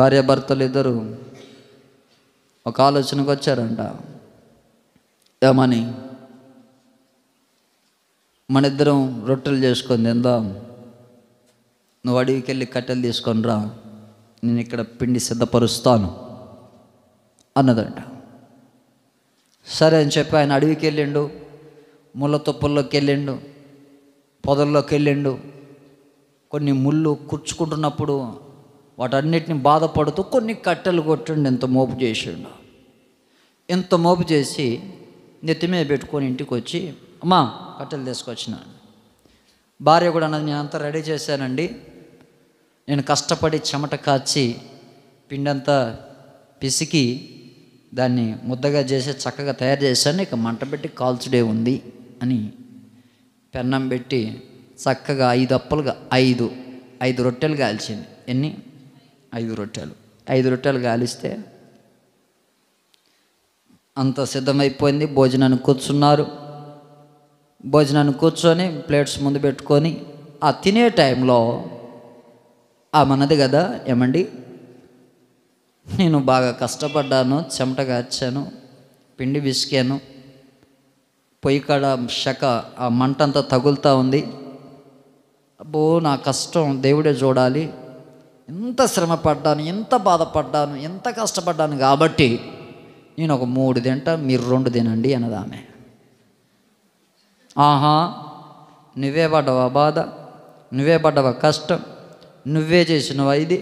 భార్యాభర్తలు ఇద్దరు ఒక ఆలోచనకు వచ్చారంట ఏమని మన ఇద్దరం రొట్టెలు చేసుకొని తిందాం నువ్వు అడవికి వెళ్ళి కట్టెలు తీసుకొని రా నేను ఇక్కడ పిండి సిద్ధపరుస్తాను అన్నదంట సరే అని చెప్పి ఆయన అడవికి వెళ్ళిండు ముళ్ళ తుప్పల్లోకి వెళ్ళిండు పొదల్లోకి వెళ్ళిండు కొన్ని ముళ్ళు కూర్చుకుంటున్నప్పుడు వాటన్నిటిని బాధపడుతూ కొన్ని కట్టెలు కొట్టండి ఇంత మోపు చేసిండు ఇంత మోపు చేసి నెత్తి మీద పెట్టుకొని ఇంటికి వచ్చి అమ్మా కట్టెలు తీసుకొచ్చిన భార్య కూడా అన్నది నేను అంతా రెడీ చేశానండి నేను కష్టపడి చెమట కాచి పిండంతా పిసికి దాన్ని ముద్దగా చేసి చక్కగా తయారు చేశాను ఇక మంట పెట్టి కాల్చుడే ఉంది అని పెన్నం పెట్టి చక్కగా ఐదు అప్పలుగా ఐదు ఐదు రొట్టెలు కాల్చింది ఎన్ని ఐదు రొట్టెలు ఐదు రొట్టెలు గాలిస్తే అంత సిద్ధమైపోయింది భోజనాన్ని కూర్చున్నారు భోజనాన్ని కూర్చొని ప్లేట్స్ ముందు పెట్టుకొని ఆ తినే టైంలో ఆ మనది కదా ఏమండి నేను బాగా కష్టపడ్డాను చెమట వచ్చాను పిండి విసికాను పొయ్యి కాడ శక ఆ మంటంతా తగులుతూ ఉంది అబ్బో నా కష్టం దేవుడే చూడాలి ఎంత శ్రమ పడ్డాను ఎంత బాధపడ్డాను ఎంత కష్టపడ్డాను కాబట్టి నేను ఒక మూడు తింట మీరు రెండు తినండి అన్నదామె ఆహా నువ్వే పడ్డవా బాధ నువ్వే పడ్డవా కష్టం నువ్వే చేసినవా ఇది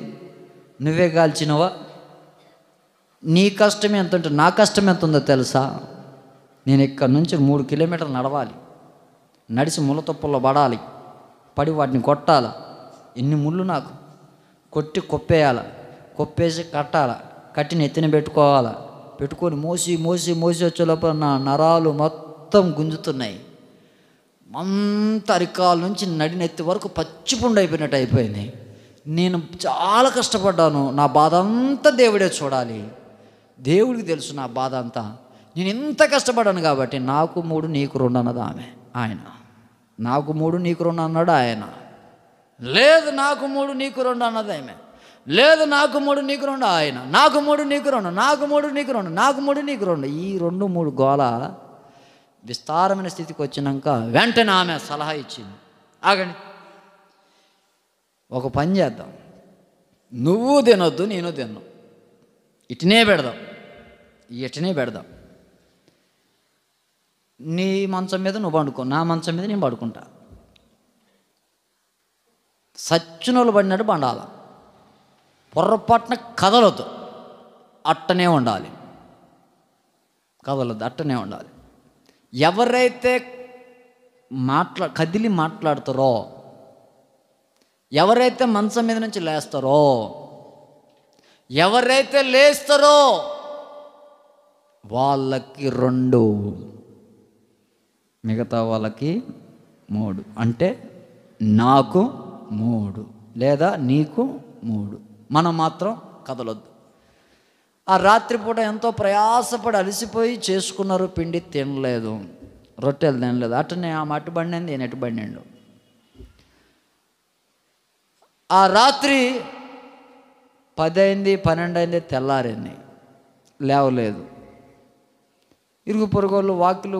నువ్వే గాల్చినవా నీ కష్టం ఎంత ఉంటే నా కష్టం ఎంత ఉందో తెలుసా నేను ఇక్కడ నుంచి మూడు కిలోమీటర్లు నడవాలి నడిచి ముళ్ళ పడాలి పడి వాటిని కొట్టాలా ఎన్ని ముళ్ళు నాకు కొట్టి కొప్పేయాల కొప్పేసి కట్టాల కట్టి నెత్తిన పెట్టుకోవాల పెట్టుకొని మోసి మోసి మోసి వచ్చే లోపల నా నరాలు మొత్తం గుంజుతున్నాయి అంత అరికాల నుంచి నడినెత్తి వరకు పచ్చిపుండు అయిపోయినట్టు అయిపోయింది నేను చాలా కష్టపడ్డాను నా బాధ అంతా దేవుడే చూడాలి దేవుడికి తెలుసు నా బాధ అంతా నేను ఎంత కష్టపడ్డాను కాబట్టి నాకు మూడు నీకు రెండు అన్నది ఆమె ఆయన నాకు మూడు నీకు రెండు అన్నాడు ఆయన లేదు నాకు మూడు నీకు రెండు అన్నది ఆమె లేదు నాకు మూడు నీకు రెండు ఆయన నాకు మూడు నీకు రెండు నాకు మూడు నీకు రెండు నాకు మూడు నీకు రెండు ఈ రెండు మూడు గోళ విస్తారమైన స్థితికి వచ్చినాక వెంటనే ఆమె సలహా ఇచ్చింది ఆగండి ఒక పని చేద్దాం నువ్వు తినొద్దు నేను తిన్ను ఇటునే పెడదాం ఇటునే పెడదాం నీ మంచం మీద నువ్వు పండుకో నా మంచం మీద నేను పడుకుంటా సచ్చినోళ్ళు పడినట్టు పండాల పొరపాటున కదలొద్దు అట్టనే ఉండాలి కదలొద్దు అట్టనే ఉండాలి ఎవరైతే మాట్లా కదిలి మాట్లాడతారో ఎవరైతే మంచం మీద నుంచి లేస్తారో ఎవరైతే లేస్తారో వాళ్ళకి రెండు మిగతా వాళ్ళకి మూడు అంటే నాకు మూడు లేదా నీకు మూడు మనం మాత్రం కదలొద్దు ఆ రాత్రిపూట ఎంతో ప్రయాసపడి అలసిపోయి చేసుకున్నారు పిండి తినలేదు రొట్టెలు తినలేదు అటునే ఆ మట్టి బండింది ఈయన ఎటు బండిండు ఆ రాత్రి పది అయింది పన్నెండు అయింది తెల్లారింది లేవలేదు ఇరుగు పొరుగోళ్ళు వాకిలు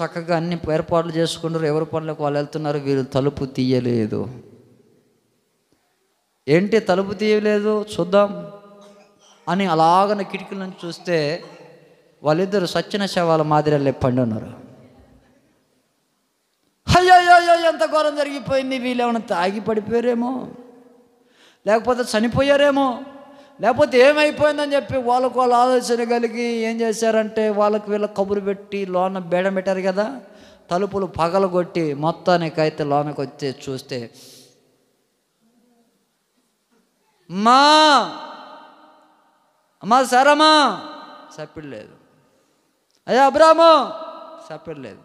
చక్కగా అన్ని ఏర్పాట్లు చేసుకుంటారు ఎవరి పనులకు వాళ్ళు వెళ్తున్నారు వీరు తలుపు తీయలేదు ఏంటి తలుపు తీయలేదు చూద్దాం అని అలాగన కిటికీల నుంచి చూస్తే వాళ్ళిద్దరు సచ్చిన శవాల మాదిరి లేపండి ఉన్నారు అయ్యో ఎంత ఘోరం జరిగిపోయింది వీళ్ళేమన్నా తాగి పడిపోయారేమో లేకపోతే చనిపోయారేమో లేకపోతే ఏమైపోయిందని చెప్పి వాళ్ళకు వాళ్ళు ఆలోచన కలిగి ఏం చేశారంటే వాళ్ళకి వీళ్ళ కబురు పెట్టి లోన బేడం పెట్టారు కదా తలుపులు పగలగొట్టి మొత్తానికైతే లోనకు వచ్చి చూస్తే మా అమ్మా సరమా సప్పుడు లేదు అదే అబ్రాము సప్పుడు లేదు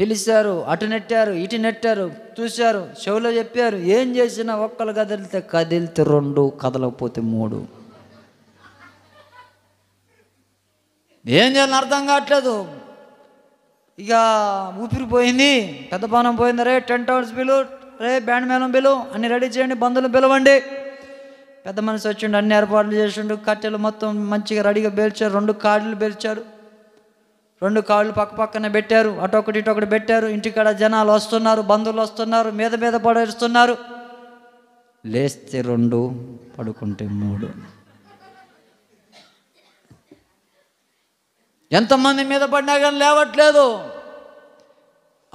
పిలిచారు అటు నెట్టారు ఇటు నెట్టారు చూశారు చెవులో చెప్పారు ఏం చేసినా ఒక్కలు కదిలితే కదిలితే రెండు కదలకపోతే మూడు ఏం చేయాలని అర్థం కావట్లేదు ఇక ఊపిరిపోయింది పెద్ద బాణం పోయిందరే టెన్ టౌన్స్ బిలు రే బ్యాండ్ మేళం పిలువు అన్ని రెడీ చేయండి బంధువులు పిలవండి పెద్ద మనిషి వచ్చిండు అన్ని ఏర్పాట్లు చేసిండు కట్టెలు మొత్తం మంచిగా రెడీగా పేల్చారు రెండు కాళ్ళు పేల్చారు రెండు కాళ్ళు పక్క పక్కన పెట్టారు అటొకటి ఇటొకటి పెట్టారు ఇంటికాడ జనాలు వస్తున్నారు బంధువులు వస్తున్నారు మీద మీద పడేస్తున్నారు లేస్తే రెండు పడుకుంటే మూడు ఎంతమంది మీద పడినా కానీ లేవట్లేదు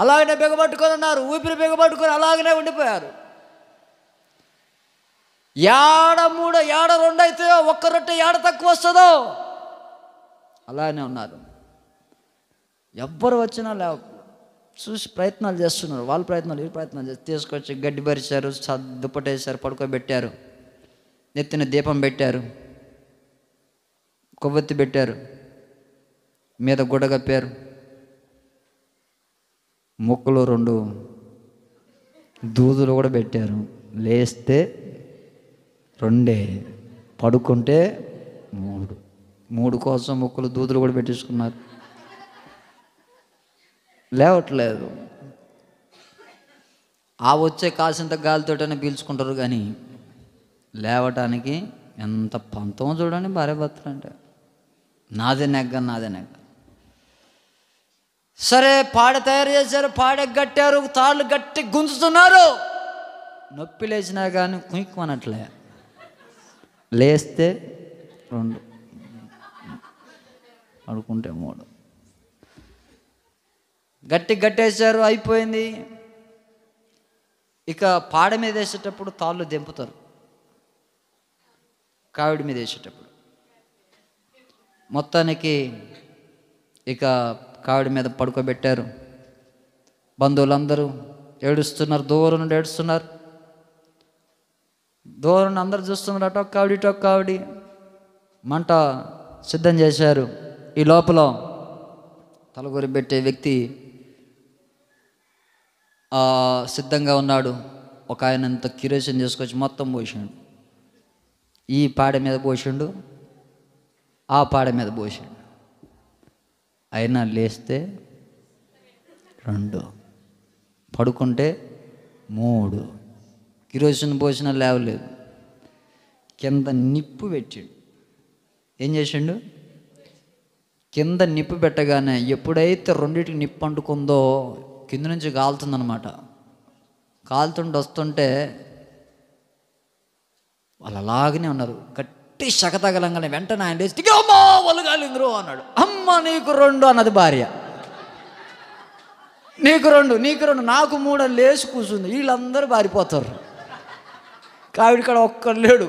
అలాగనే బిగబట్టుకొని ఉన్నారు ఊపిరి బిగబట్టుకొని అలాగనే ఉండిపోయారు ఏడ మూడు ఏడ రెండు అవుతాయో ఒక్క రొట్టె ఏడ తక్కువ వస్తుందో అలానే ఉన్నారు ఎవ్వరు వచ్చినా లే చూసి ప్రయత్నాలు చేస్తున్నారు వాళ్ళ ప్రయత్నాలు ఈ ప్రయత్నాలు చేసి తీసుకొచ్చి గడ్డి పరిచారు దుప్పటేశారు పడుకోబెట్టారు నెత్తిన దీపం పెట్టారు కొవ్వొత్తి పెట్టారు మీద గుడ్డ కప్పారు ముక్కలు రెండు దూదులు కూడా పెట్టారు లేస్తే రెండే పడుకుంటే మూడు మూడు కోసం ముక్కలు దూదులు కూడా పెట్టించుకున్నారు లేవట్లేదు ఆ వచ్చే కాసింత గాలితోటనే పీల్చుకుంటారు కానీ లేవటానికి ఎంత పంతం చూడండి భార్య భర్తలు అంటే నాదే నెగ్గ నాదే నెగ్గ సరే పాడ తయారు చేశారు పాడ గట్టారు తాళ్ళు గట్టి గుంజుతున్నారు నొప్పి లేచినా కానీ కుయ్యమనట్లే లేస్తే రెండు పడుకుంటే మూడు గట్టి గట్టేశారు అయిపోయింది ఇక పాడ మీద వేసేటప్పుడు తాళ్ళు దింపుతారు కావిడి మీద వేసేటప్పుడు మొత్తానికి ఇక కావిడి మీద పడుకోబెట్టారు బంధువులందరూ ఏడుస్తున్నారు దూరం నుండి ఏడుస్తున్నారు దూరం అందరు చూస్తున్నారు అటో కావిడి ఇటో కావిడి మంట సిద్ధం చేశారు ఈ లోపల తలగొరి పెట్టే వ్యక్తి సిద్ధంగా ఉన్నాడు ఒక ఆయన అంత క్యూరేషన్ చేసుకొచ్చి మొత్తం పోసాడు ఈ పాడ మీద పోసిండు ఆ పాడ మీద పోసాడు అయినా లేస్తే రెండు పడుకుంటే మూడు కిరోసిన్ పోసిన లేవలేదు కింద నిప్పు పెట్టాడు ఏం చేసిండు కింద నిప్పు పెట్టగానే ఎప్పుడైతే రెండింటికి నిప్పు అంటుకుందో కింద నుంచి కాలుతుందనమాట కాలుతుండి వస్తుంటే వాళ్ళు అలాగనే ఉన్నారు కట్ ఒట్టి శకతగలంగానే వెంటనే ఆయన లేచి అమ్మా ఒలగాలింద్రు అన్నాడు అమ్మ నీకు రెండు అన్నది భార్య నీకు రెండు నీకు రెండు నాకు మూడు లేచి కూర్చుంది వీళ్ళందరూ బారిపోతారు కావిడికాడ ఒక్కడు లేడు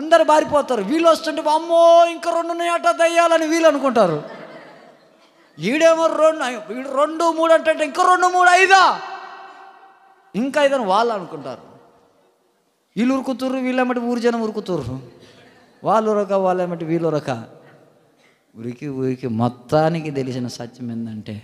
అందరు బారిపోతారు వీళ్ళు వస్తుంటే అమ్మో ఇంకా రెండు ఉన్నాయట దయ్యాలని వీళ్ళు అనుకుంటారు వీడేమో రెండు వీడు రెండు మూడు అంటే ఇంకా రెండు మూడు ఐదా ఇంకా ఐదని వాళ్ళు అనుకుంటారు వీళ్ళు ఉరుకుతుర్రు వీళ్ళమ్మటి ఊరు జనం ఉరుకుతుర్రు వాళ్ళు రక వాళ్ళమ్మటి వీళ్ళు ఉరక ఉరికి ఊరికి మొత్తానికి తెలిసిన సత్యం ఏంటంటే